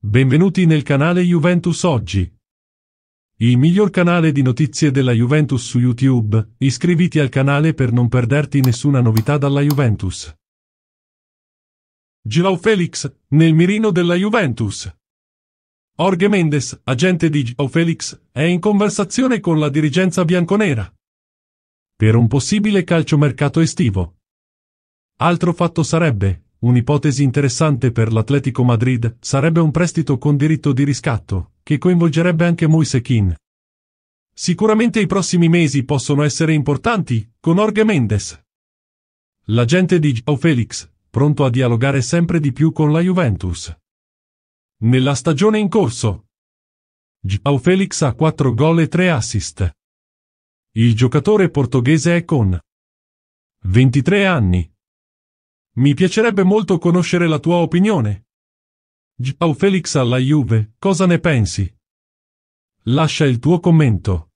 Benvenuti nel canale Juventus Oggi. Il miglior canale di notizie della Juventus su YouTube, iscriviti al canale per non perderti nessuna novità dalla Juventus. Gilao Felix, nel mirino della Juventus. Jorge Mendes, agente di Gilao Felix, è in conversazione con la dirigenza bianconera. Per un possibile calciomercato estivo. Altro fatto sarebbe, Un'ipotesi interessante per l'Atletico Madrid sarebbe un prestito con diritto di riscatto, che coinvolgerebbe anche Moisekin. Sicuramente i prossimi mesi possono essere importanti, con Orge Mendes. L'agente di Joao Felix, pronto a dialogare sempre di più con la Juventus. Nella stagione in corso, Joao Felix ha 4 gol e 3 assist. Il giocatore portoghese è con 23 anni, mi piacerebbe molto conoscere la tua opinione. Gpau Felix alla Juve, cosa ne pensi? Lascia il tuo commento.